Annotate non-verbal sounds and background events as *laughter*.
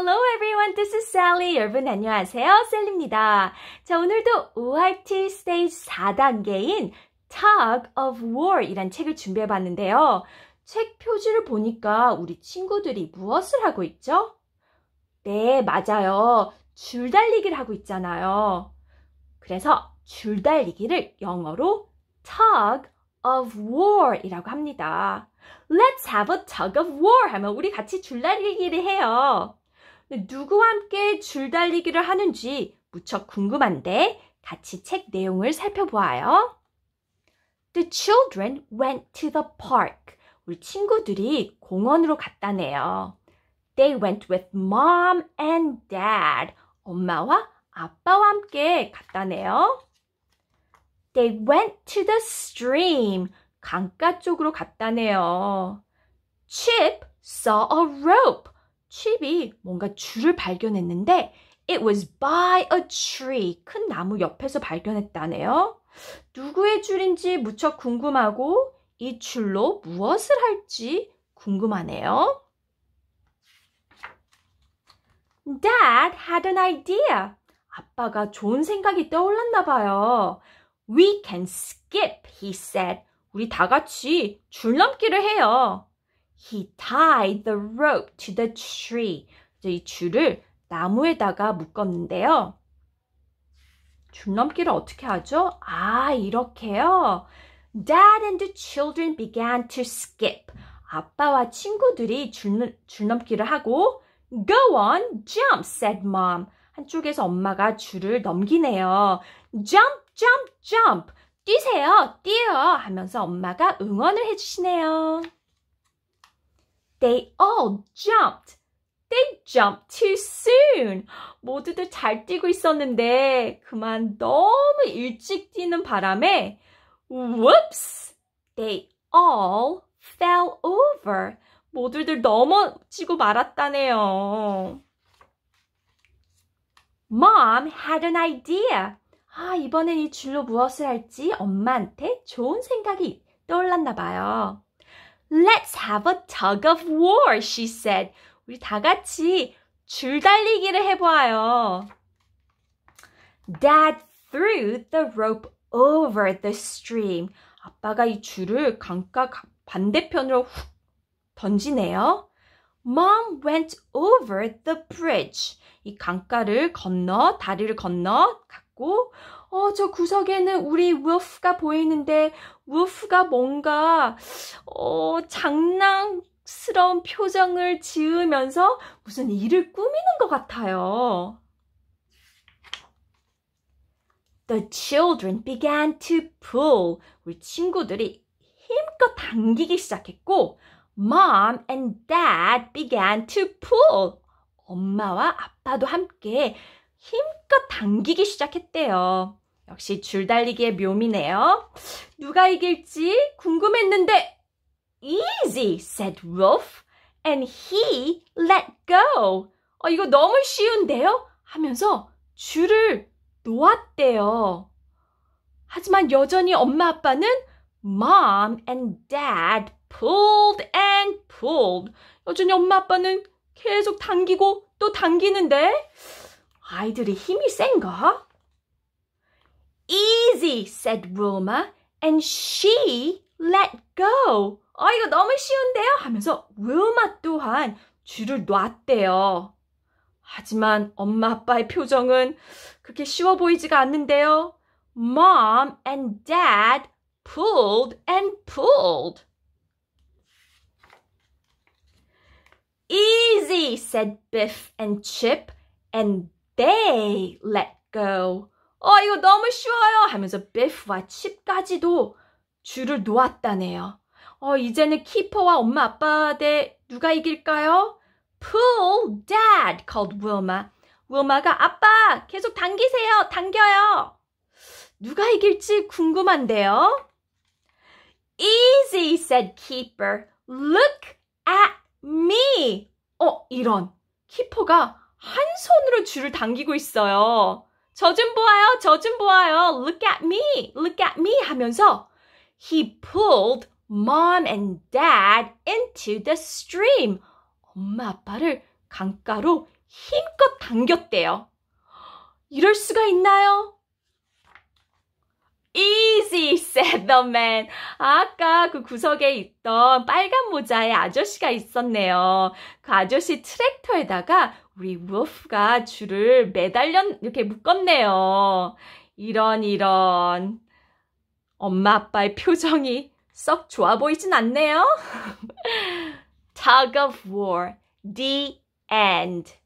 Hello everyone, this is Sally. 여러분 안녕하세요. 셀리입니다. 자, 오늘도 ORT 스테이지 4단계인 Talk of War 이란 책을 준비해 봤는데요. 책 표지를 보니까 우리 친구들이 무엇을 하고 있죠? 네, 맞아요. 줄달리기를 하고 있잖아요. 그래서 줄달리기를 영어로 Tug of War 이라고 합니다. Let's have a tug of war 하면 우리 같이 줄달리기를 해요. 누구와 함께 줄달리기를 하는지 무척 궁금한데 같이 책 내용을 살펴보아요. The children went to the park. 우리 친구들이 공원으로 갔다네요. They went with mom and dad. 엄마와 아빠와 함께 갔다네요. They went to the stream. 강가 쪽으로 갔다네요. Chip saw a rope. 칩이 뭔가 줄을 발견했는데 It was by a tree. 큰 나무 옆에서 발견했다네요. 누구의 줄인지 무척 궁금하고 이 줄로 무엇을 할지 궁금하네요. Dad had an idea. 아빠가 좋은 생각이 떠올랐나 봐요. We can skip, he said. 우리 다 같이 줄넘기를 해요. He tied the rope to the tree. 이제 이 줄을 나무에다가 묶었는데요. 줄넘기를 어떻게 하죠? 아, 이렇게요. Dad and the children began to skip. 아빠와 친구들이 줄, 줄넘기를 하고 Go on, jump, said mom. 한쪽에서 엄마가 줄을 넘기네요. Jump, jump, jump. 뛰세요, 뛰어 하면서 엄마가 응원을 해주시네요. They all jumped. They jumped too soon. 모두들 잘 뛰고 있었는데 그만 너무 일찍 뛰는 바람에 whoops. They all fell over. 모두들 넘어지고 말았다네요. Mom had an idea. 아, 이번엔 이 줄로 무엇을 할지 엄마한테 좋은 생각이 떠올랐나 봐요. Let's have a tug of war, she said. 우리 다 같이 줄달리기를 해보아요. Dad threw the rope over the stream. 아빠가 이 줄을 강가 반대편으로 훅 던지네요. Mom went over the bridge. 이 강가를 건너, 다리를 건너 있고, 어, 저 구석에는 우리 울프가 보이는데, 울프가 뭔가, 어, 장난스러운 표정을 지으면서 무슨 일을 꾸미는 것 같아요. The children began to pull. 우리 친구들이 힘껏 당기기 시작했고, Mom and Dad began to pull. 엄마와 아빠도 함께 힘껏 당기기 시작했대요. 역시 줄달리기의 묘미네요. 누가 이길지 궁금했는데 Easy, said Wolf, and he let go. 어, 이거 너무 쉬운데요? 하면서 줄을 놓았대요. 하지만 여전히 엄마 아빠는 Mom and Dad pulled and pulled. 여전히 엄마 아빠는 계속 당기고 또 당기는데 아이들이 힘이 센가? Easy, said Wilma, and she let go. 아, 이거 너무 쉬운데요? 하면서 Wilma 또한 줄을 놨대요. 하지만 엄마 아빠의 표정은 그렇게 쉬워 보이지가 않는데요. Mom and Dad pulled and pulled. Easy, said Biff and Chip, and they let go. 어, 이거 너무 쉬워요. 하면서 Biff와 칩까지도 줄을 놓았다네요. 어, 이제는 키퍼와 엄마 아빠 대 누가 이길까요? Pull dad, called Wilma. 윌마가 아빠, 계속 당기세요. 당겨요. 누가 이길지 궁금한데요. Easy, said keeper. Look at me. 어, 이런. 키퍼가 한 손으로 줄을 당기고 있어요. 저 좀 보아요, 저 좀 보아요. Look at me, look at me 하면서 He pulled mom and dad into the stream. 엄마 아빠를 강가로 힘껏 당겼대요. 이럴 수가 있나요? Easy, said the man. 아까 그 구석에 있던 빨간 모자의 아저씨가 있었네요. 그 아저씨 트랙터에다가 우리 루프가 줄을 매달렸 이렇게 묶었네요. 이런 이런 엄마 아빠의 표정이 썩 좋아 보이진 않네요. *laughs* Tug of war, the end.